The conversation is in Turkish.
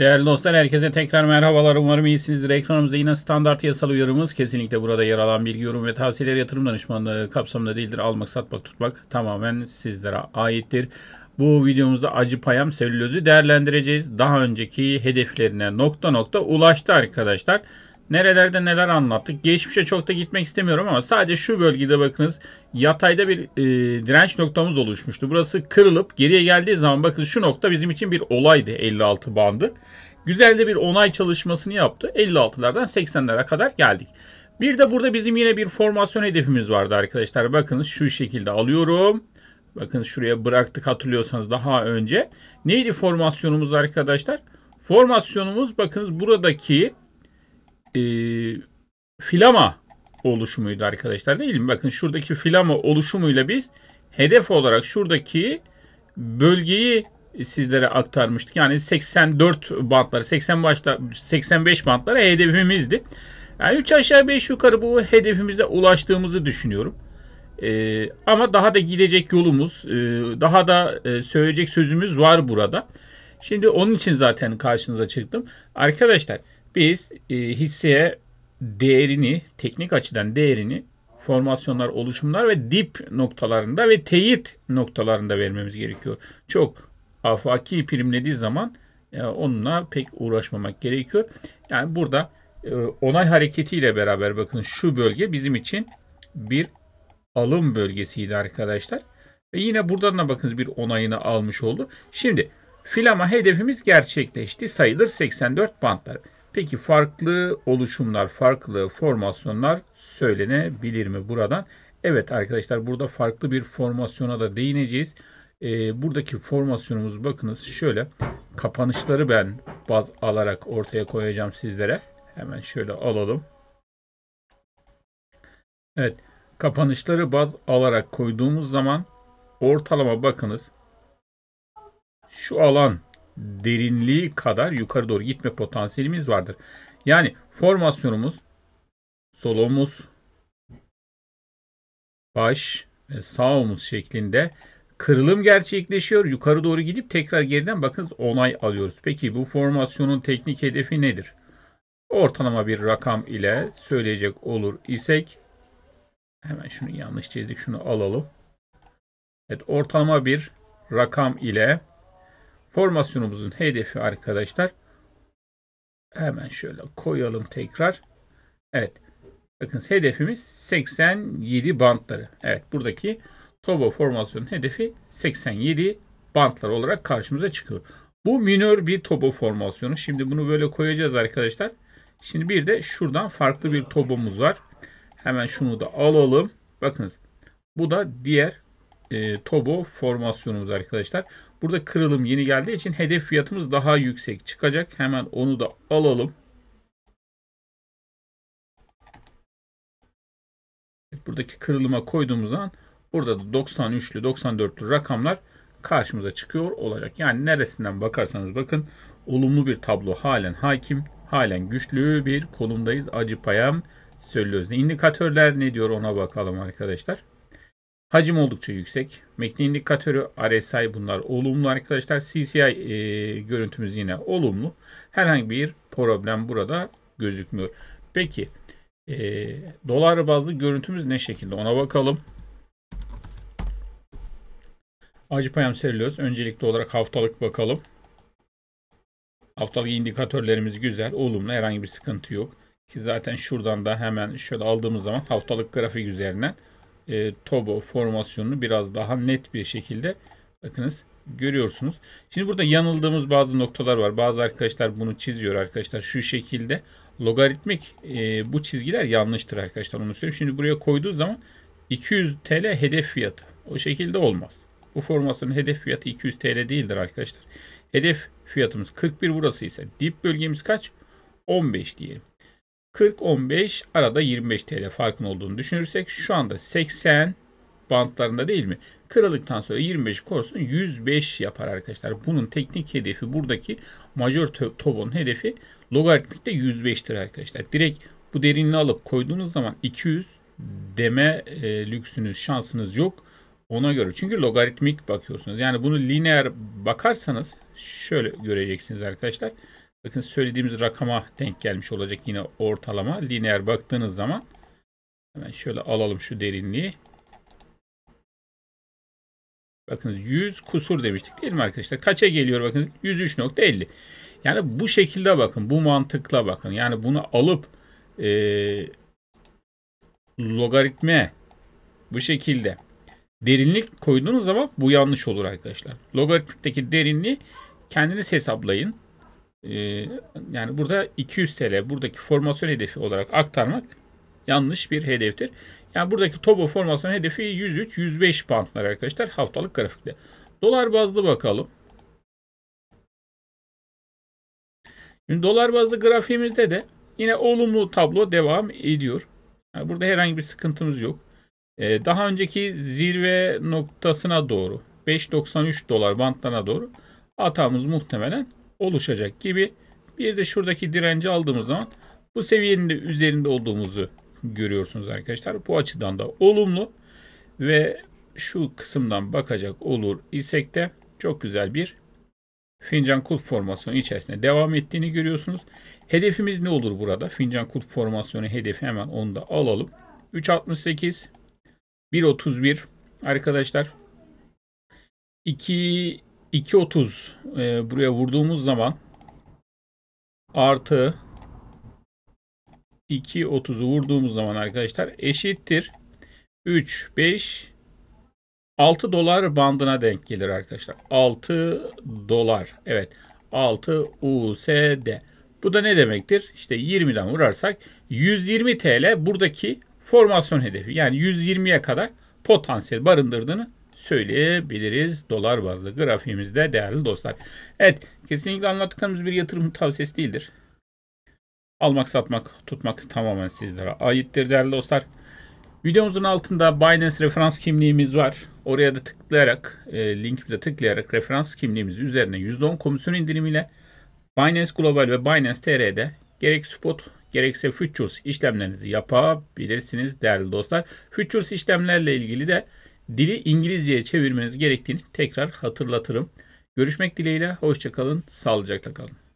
Değerli dostlar herkese tekrar merhabalar. Umarım iyisinizdir. Ekranımızda yine standart yasal uyarımız. Kesinlikle burada yer alan bilgi, yorum ve tavsiyeler yatırım danışmanlığı kapsamında değildir. Almak, satmak, tutmak tamamen sizlere aittir. Bu videomuzda acı payam selülozu değerlendireceğiz. Daha önceki hedeflerine nokta nokta ulaştı arkadaşlar. Arkadaşlar. Nerelerde neler anlattık. Geçmişe çok da gitmek istemiyorum ama sadece şu bölgede bakınız yatayda bir e, direnç noktamız oluşmuştu. Burası kırılıp geriye geldiği zaman bakın şu nokta bizim için bir olaydı 56 bandı. Güzel de bir onay çalışmasını yaptı. 56'lardan 80'lere kadar geldik. Bir de burada bizim yine bir formasyon hedefimiz vardı arkadaşlar. Bakınız şu şekilde alıyorum. Bakın şuraya bıraktık hatırlıyorsanız daha önce. Neydi formasyonumuz arkadaşlar? Formasyonumuz bakınız buradaki e, filama oluşumuydu arkadaşlar değil mi? Bakın şuradaki filama oluşumuyla biz hedef olarak şuradaki bölgeyi sizlere aktarmıştık. Yani 84 bantları, 80 başta 85 bantları hedefimizdi. Yani 3 aşağı 5 yukarı bu hedefimize ulaştığımızı düşünüyorum. Ee, ama daha da gidecek yolumuz, e, daha da e, söyleyecek sözümüz var burada. Şimdi onun için zaten karşınıza çıktım. Arkadaşlar biz e, hisseye değerini, teknik açıdan değerini formasyonlar, oluşumlar ve dip noktalarında ve teyit noktalarında vermemiz gerekiyor. Çok afaki primlediği zaman e, onunla pek uğraşmamak gerekiyor. Yani burada e, onay hareketiyle beraber bakın şu bölge bizim için bir alım bölgesiydi arkadaşlar. Ve yine buradan da bakınız bir onayını almış oldu. Şimdi filama hedefimiz gerçekleşti. Sayılır 84 bantları. Peki farklı oluşumlar, farklı formasyonlar söylenebilir mi buradan? Evet arkadaşlar burada farklı bir formasyona da değineceğiz. E, buradaki formasyonumuz bakınız şöyle kapanışları ben baz alarak ortaya koyacağım sizlere. Hemen şöyle alalım. Evet kapanışları baz alarak koyduğumuz zaman ortalama bakınız şu alan derinliği kadar yukarı doğru gitme potansiyelimiz vardır. Yani formasyonumuz sol omuz, baş ve sağ omuz şeklinde kırılım gerçekleşiyor. Yukarı doğru gidip tekrar geriden bakınız onay alıyoruz. Peki bu formasyonun teknik hedefi nedir? Ortalama bir rakam ile söyleyecek olur isek hemen şunu yanlış çizdik şunu alalım. Evet ortalama bir rakam ile Formasyonumuzun hedefi arkadaşlar. Hemen şöyle koyalım tekrar. Evet. Bakın hedefimiz 87 bantları. Evet buradaki Tobo formasyonun hedefi 87 bantlar olarak karşımıza çıkıyor. Bu minör bir Tobo formasyonu. Şimdi bunu böyle koyacağız arkadaşlar. Şimdi bir de şuradan farklı bir Tobo'muz var. Hemen şunu da alalım. Bakınız bu da diğer e, Tobo formasyonumuz arkadaşlar. Burada kırılım yeni geldiği için hedef fiyatımız daha yüksek çıkacak. Hemen onu da alalım. Buradaki kırılıma koyduğumuz zaman burada da 93'lü 94'lü rakamlar karşımıza çıkıyor olacak. Yani neresinden bakarsanız bakın olumlu bir tablo halen hakim. Halen güçlü bir konumdayız. Acı payam söylüyoruz. İndikatörler ne diyor ona bakalım arkadaşlar. Hacim oldukça yüksek. Metin indikatörü RSI bunlar olumlu arkadaşlar. CCI e, görüntümüz yine olumlu. Herhangi bir problem burada gözükmüyor. Peki e, dolar bazlı görüntümüz ne şekilde ona bakalım. Acıpayam seriliyoruz. Öncelikli olarak haftalık bakalım. Haftalık indikatörlerimiz güzel, olumlu, herhangi bir sıkıntı yok. Ki zaten şuradan da hemen şöyle aldığımız zaman haftalık grafik üzerinden e, Tobo formasyonunu biraz daha net bir şekilde bakınız görüyorsunuz. Şimdi burada yanıldığımız bazı noktalar var. Bazı arkadaşlar bunu çiziyor arkadaşlar. Şu şekilde logaritmik e, bu çizgiler yanlıştır arkadaşlar onu söyleyeyim. Şimdi buraya koyduğu zaman 200 TL hedef fiyatı. O şekilde olmaz. Bu formasyonun hedef fiyatı 200 TL değildir arkadaşlar. Hedef fiyatımız 41 burası ise dip bölgemiz kaç? 15 diyelim. 40-15 arada 25 TL farkın olduğunu düşünürsek şu anda 80 bantlarında değil mi? Kırıldıktan sonra 25 korusun 105 yapar arkadaşlar. Bunun teknik hedefi buradaki major tobonun hedefi logaritmikte 105'tir arkadaşlar. Direkt bu derinliği alıp koyduğunuz zaman 200 deme e, lüksünüz şansınız yok. Ona göre çünkü logaritmik bakıyorsunuz. Yani bunu lineer bakarsanız şöyle göreceksiniz arkadaşlar. Bakın söylediğimiz rakama denk gelmiş olacak yine ortalama. Lineer baktığınız zaman hemen şöyle alalım şu derinliği. Bakın 100 kusur demiştik değil mi arkadaşlar? Kaça geliyor bakın 103.50. Yani bu şekilde bakın bu mantıkla bakın. Yani bunu alıp e, logaritme bu şekilde derinlik koyduğunuz zaman bu yanlış olur arkadaşlar. Logaritmikteki derinliği kendiniz hesaplayın. Ee, yani burada 200 TL buradaki formasyon hedefi olarak aktarmak yanlış bir hedeftir. Yani buradaki Tobo formasyon hedefi 103-105 poundlar arkadaşlar haftalık grafikte. Dolar bazlı bakalım. Şimdi dolar bazlı grafiğimizde de yine olumlu tablo devam ediyor. Yani burada herhangi bir sıkıntımız yok. Ee, daha önceki zirve noktasına doğru 5.93 dolar bantlarına doğru hatamız muhtemelen oluşacak gibi. Bir de şuradaki direnci aldığımız zaman bu seviyenin de üzerinde olduğumuzu görüyorsunuz arkadaşlar. Bu açıdan da olumlu ve şu kısımdan bakacak olur isek de çok güzel bir fincan kulp formasyonu içerisinde devam ettiğini görüyorsunuz. Hedefimiz ne olur burada? Fincan kulp formasyonu hedefi hemen onu da alalım. 3.68 1.31 arkadaşlar 2 2.30 e, buraya vurduğumuz zaman artı 2.30'u vurduğumuz zaman arkadaşlar eşittir 3, 5, 6 dolar bandına denk gelir arkadaşlar. 6 dolar. Evet. 6 USD. Bu da ne demektir? İşte 20'den vurarsak 120 TL buradaki formasyon hedefi. Yani 120'ye kadar potansiyel barındırdığını söyleyebiliriz dolar bazlı grafiğimizde değerli dostlar. Evet kesinlikle anlattıklarımız bir yatırım tavsiyesi değildir. Almak satmak tutmak tamamen sizlere aittir değerli dostlar. Videomuzun altında Binance referans kimliğimiz var. Oraya da tıklayarak, e, linkimize tıklayarak referans kimliğimiz üzerine %10 komisyon indirimiyle Binance Global ve Binance TR'de gerek spot gerekse futures işlemlerinizi yapabilirsiniz değerli dostlar. Futures işlemlerle ilgili de dili İngilizceye çevirmeniz gerektiğini tekrar hatırlatırım. Görüşmek dileğiyle, hoşçakalın, sağlıcakla kalın.